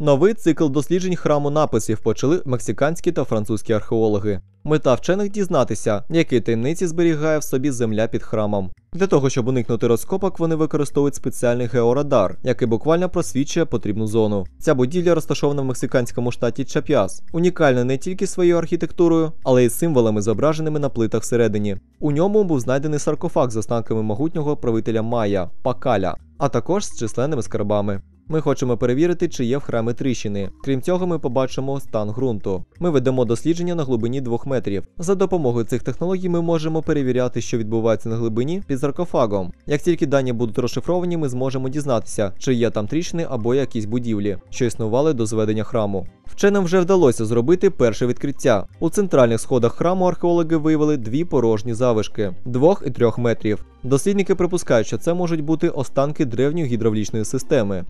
Новий цикл досліджень храму написів почали мексиканські та французькі археологи. Мета вчених дізнатися, які таємниці зберігає в собі земля під храмом. Для того, щоб уникнути розкопок, вони використовують спеціальний георадар, який буквально просвічує потрібну зону. Ця будівля розташована в мексиканському штаті Чап'яс, унікальна не тільки своєю архітектурою, але й символами, зображеними на плитах всередині. У ньому був знайдений саркофаг з останками могутнього правителя Майя Пакаля, а також з численними скарбами. Ми хочемо перевірити, чи є в храмі тріщини. Крім цього, ми побачимо стан ґрунту. Ми ведемо дослідження на глибині 2 метрів. За допомогою цих технологій ми можемо перевіряти, що відбувається на глибині під саркофагом. Як тільки дані будуть розшифровані, ми зможемо дізнатися, чи є там тріщини або якісь будівлі, що існували до зведення храму. Вченим вже вдалося зробити перше відкриття. У центральних сходах храму археологи виявили дві порожні завишки 2 і 3 метрів. Дослідники припускають, що це можуть бути останки древньої гідравлічної системи.